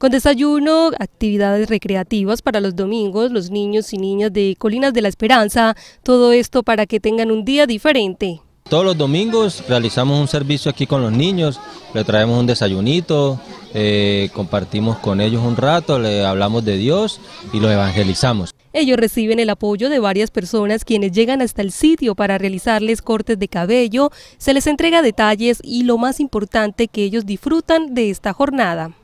con desayuno, actividades recreativas para los domingos, los niños y niñas de Colinas de la Esperanza, todo esto para que tengan un día diferente. Todos los domingos realizamos un servicio aquí con los niños, le traemos un desayunito, eh, compartimos con ellos un rato, le hablamos de Dios y los evangelizamos. Ellos reciben el apoyo de varias personas quienes llegan hasta el sitio para realizarles cortes de cabello, se les entrega detalles y lo más importante que ellos disfrutan de esta jornada.